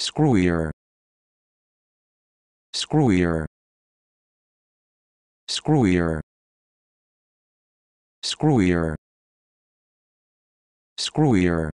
screwier screwier screwier screwier screwier